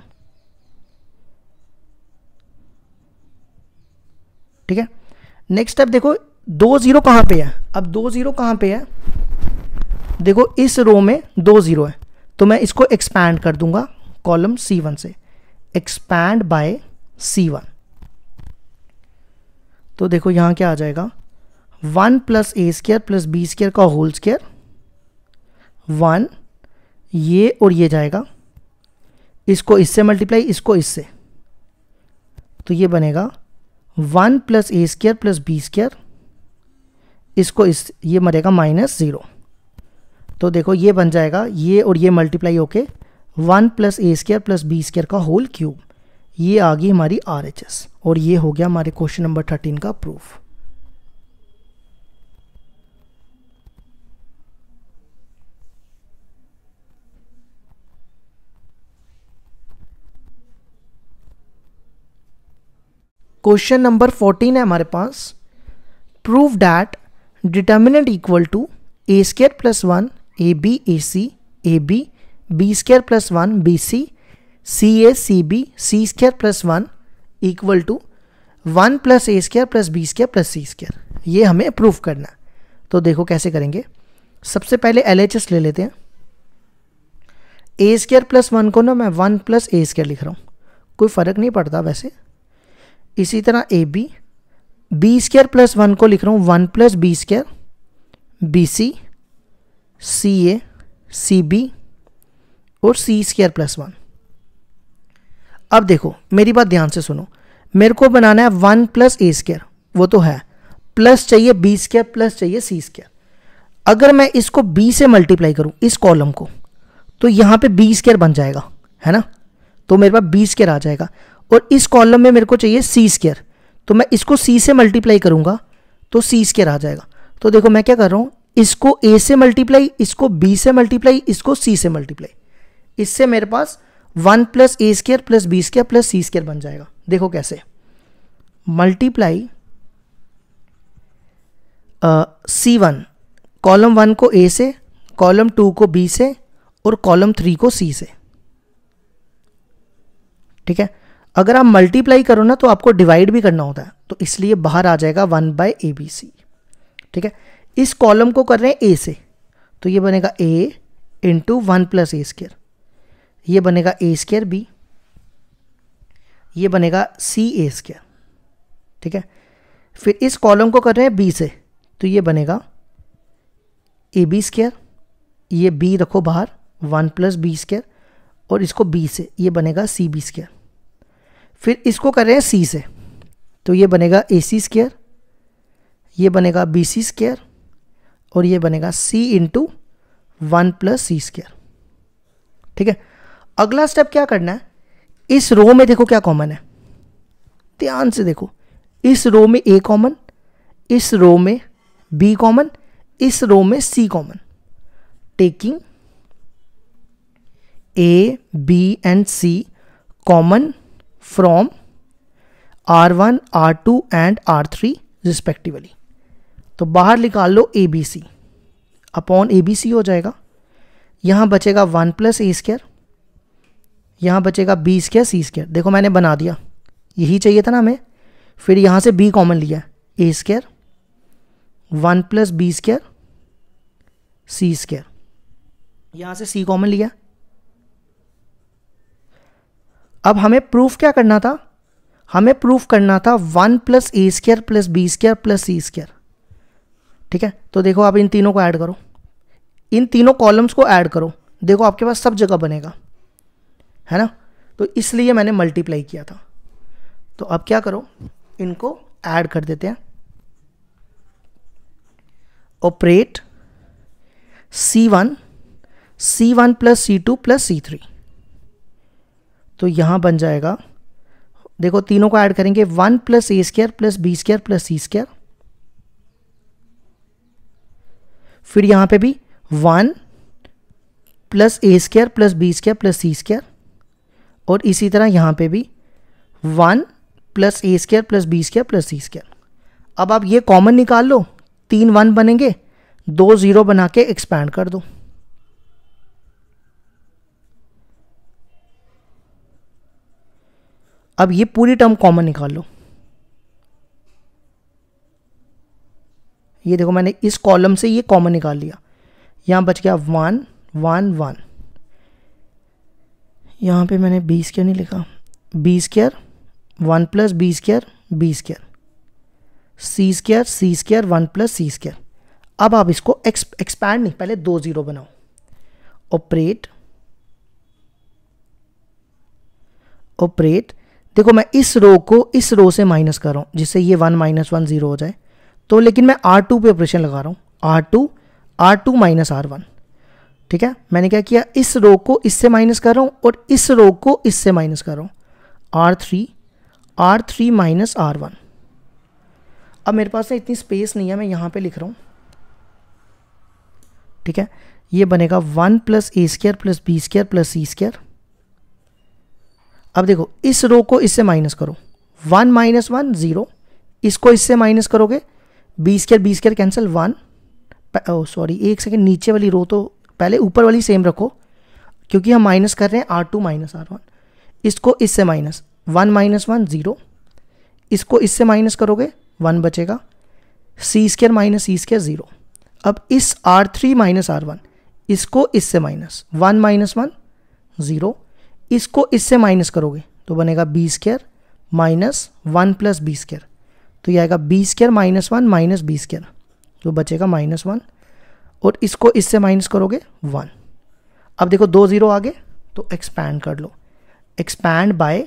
ठीक है नेक्स्ट स्टेप देखो दो ज़ीरो कहाँ पे है अब दो ज़ीरो कहाँ पे है देखो इस रो में दो ज़ीरो है तो मैं इसको एक्सपैंड कर दूंगा कॉलम सी वन से एक्सपैंड बाय सी वन तो देखो यहाँ क्या आ जाएगा one plus A square plus B square का होल स्केयर वन ये और ये जाएगा इसको इससे मल्टीप्लाई इसको इससे तो ये बनेगा one plus A square plus B square इसको इस ये मरेगा माइनस ज़ीरो तो देखो ये बन जाएगा ये और ये मल्टीप्लाई होके one plus A square plus B square का होल क्यूब ये आ गई हमारी आर और ये हो गया हमारे क्वेश्चन नंबर थर्टीन का प्रूफ क्वेश्चन नंबर फोर्टीन है हमारे पास prove that determinant equal to A square plus one A B A C A B B square plus one B C C A C B C square plus one equal to one plus A square plus B square plus C square ये हमें proof करना है तो देखो कैसे करेंगे सबसे पहले एल एच एस ले लेते हैं ए स्केयर प्लस वन को ना मैं वन प्लस ए स्केयर लिख रहा हूँ कोई फ़र्क नहीं पड़ता वैसे इसी तरह A B B square plus one को लिख रहा हूँ one plus B square B C C A C B और सी स्केयर प्लस वन अब देखो मेरी बात ध्यान से सुनो मेरे को बनाना है वन प्लस ए स्केयर वो तो है प्लस चाहिए बी स्केयर प्लस चाहिए सी स्केयर अगर मैं इसको बी से मल्टीप्लाई करूँ इस कॉलम को तो यहाँ पे बी स्केयर बन जाएगा है ना तो मेरे पास बी स्केयर आ जाएगा और इस कॉलम में मेरे को चाहिए सी स्केयर तो मैं इसको सी से मल्टीप्लाई करूंगा तो सी स्केयर आ जाएगा तो देखो मैं क्या कर रहा हूँ इसको ए से मल्टीप्लाई इसको बी से मल्टीप्लाई इसको सी से मल्टीप्लाई इससे मेरे पास one plus A square plus B square plus C square बन जाएगा देखो कैसे multiply C one column one को ए से कॉलम टू को बी से और कॉलम थ्री को सी से ठीक है अगर आप मल्टीप्लाई करो ना तो आपको डिवाइड भी करना होता है तो इसलिए बाहर आ जाएगा one by A B C ठीक है इस कॉलम को कर रहे हैं ए से तो ये बनेगा A into one plus A square ये बनेगा ए स्केयर बी ये बनेगा सी ए स्केयर ठीक है फिर इस कॉलम को कर रहे हैं बी से तो ये बनेगा ए बी स्केयर ये बी रखो बाहर वन प्लस बी स्केयर और इसको बी से ये बनेगा सी बी स्केयर फिर इसको कर रहे हैं सी से तो ये बनेगा ए सी स्केयर ये बनेगा बी सी स्केयर और ये बनेगा C into one plus C square ठीक है अगला स्टेप क्या करना है इस रो में देखो क्या कॉमन है ध्यान से देखो इस रो में ए कॉमन इस रो में बी कॉमन इस रो में C common taking A B and C common from R1, R2 and R3 respectively तो बाहर निकाल लो A B C upon A B C हो जाएगा यहाँ बचेगा वन प्लस ए स्क्र यहाँ बचेगा बी स्क्र सी स्क्र देखो मैंने बना दिया यही चाहिए था ना हमें फिर यहाँ से बी कॉमन लिया A square one plus B square C square यहाँ से सी कॉमन लिया अब हमें प्रूफ क्या करना था हमें प्रूफ करना था one plus A square plus B square plus C square ठीक है तो देखो आप इन तीनों को ऐड करो इन तीनों कॉलम्स को ऐड करो देखो आपके पास सब जगह बनेगा है ना तो इसलिए मैंने मल्टीप्लाई किया था तो अब क्या करो इनको ऐड कर देते हैं operate C one C one plus C two plus C three तो यहाँ बन जाएगा देखो तीनों को ऐड करेंगे one plus A square plus B square plus C square फिर यहाँ पे भी one plus A square plus B square plus C square और इसी तरह यहाँ पे भी one plus A square plus B square plus C square अब आप ये कॉमन निकाल लो तीन वन बनेंगे दो ज़ीरो बना के एक्सपैंड कर दो अब ये पूरी टर्म कॉमन निकाल लो ये देखो मैंने इस कॉलम से ये कॉमन निकाल लिया यहां बच गया वन वन वन यहां पे मैंने बी स्क्र नहीं लिखा B square one plus B square B square C square C square one plus C square अब आप इसको एक्सपैंड नहीं पहले दो ज़ीरो बनाओ ऑपरेट ऑपरेट देखो मैं इस रो को इस रो से माइनस कर रहा हूँ जिससे ये वन माइनस वन जीरो हो जाए तो लेकिन मैं आर टू पर ऑपरेशन लगा रहा हूँ R two R two minus R one ठीक है मैंने क्या किया इस रो को इससे माइनस कर रहा हूँ और इस रो को इससे माइनस कर रहा हूँ R three R three minus R one अब मेरे पास ना इतनी स्पेस नहीं है मैं यहाँ पे लिख रहा हूँ ठीक है ये बनेगा one plus A square plus B square plus C square अब देखो इस रो को इससे माइनस करो वन माइनस वन ज़ीरो इसको इससे माइनस करोगे B square B square cancel one sorry एक सेकेंड नीचे वाली रो तो पहले ऊपर वाली सेम रखो क्योंकि हम माइनस कर रहे हैं R two minus R one इसको इससे minus one minus one zero इसको इससे माइनस करोगे वन बचेगा C square minus C square zero अब इस R three minus R one इसको इससे minus one minus one zero इसको इससे माइनस करोगे तो बनेगा B square minus one plus B square तो यह आएगा B square minus one minus B square तो बचेगा माइनस वन और इसको इससे माइनस करोगे वन अब देखो दो ज़ीरो आगे तो एक्सपैंड कर लो एक्सपैंड बाय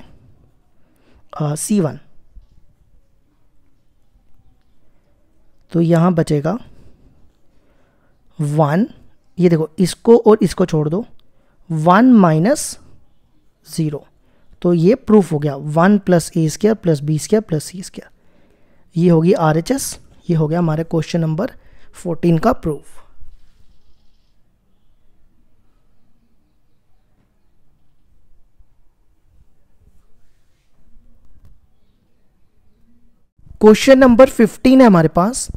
सी वन तो यहाँ बचेगा वन ये देखो इसको और इसको छोड़ दो वन माइनस ज़ीरो तो ये प्रूफ हो गया one plus A square plus B square plus C square ये होगी आर एच एस ये हो गया हमारे क्वेश्चन नंबर फोर्टीन का प्रूफ क्वेश्चन नंबर फिफ्टीन है हमारे पास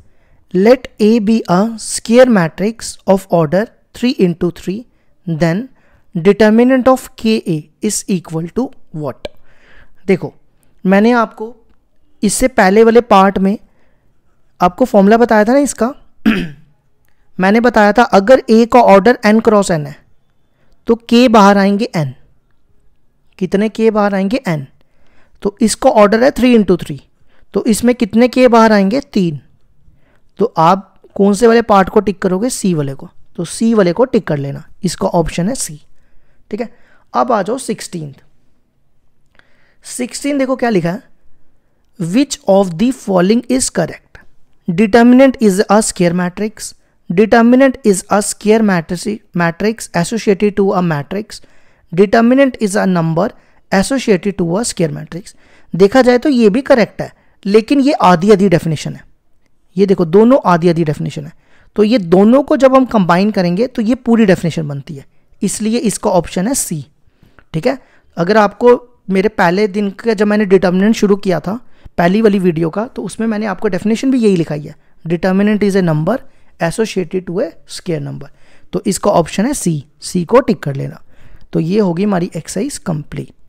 let A be a square matrix of order three into three then determinant of K A is equal to what देखो मैंने आपको इससे पहले वाले पार्ट में आपको फॉर्मूला बताया था ना इसका *clears throat* मैंने बताया था अगर ए का ऑर्डर एन क्रॉस एन है तो के बाहर आएंगे एन कितने के बाहर आएंगे एन तो इसका ऑर्डर है थ्री इंटू थ्री तो इसमें कितने के बाहर आएंगे तीन तो आप कौन से वाले पार्ट को टिक करोगे सी वाले को तो सी वाले को टिक कर लेना इसका ऑप्शन है सी ठीक है अब आ जाओ सिक्सटीन सिक्सटीन देखो क्या लिखा है which of the following is correct determinant is a square matrix determinant is a square matrix associated to a matrix determinant is a number associated to a square matrix देखा जाए तो ये भी correct है लेकिन ये आधी आधी डेफिनेशन है ये देखो दोनों आधी आधी डेफिनेशन है तो ये दोनों को जब हम कंबाइन करेंगे तो ये पूरी डेफिनेशन बनती है इसलिए इसका ऑप्शन है सी ठीक है अगर आपको मेरे पहले दिन का जब मैंने डिटर्मिनेंट शुरू किया था पहली वाली वीडियो का तो उसमें मैंने आपको डेफिनेशन भी यही लिखाई है determinant is a number associated to A square number तो इसका ऑप्शन है सी सी को टिक कर लेना तो ये होगी हमारी एक्सरसाइज कंप्लीट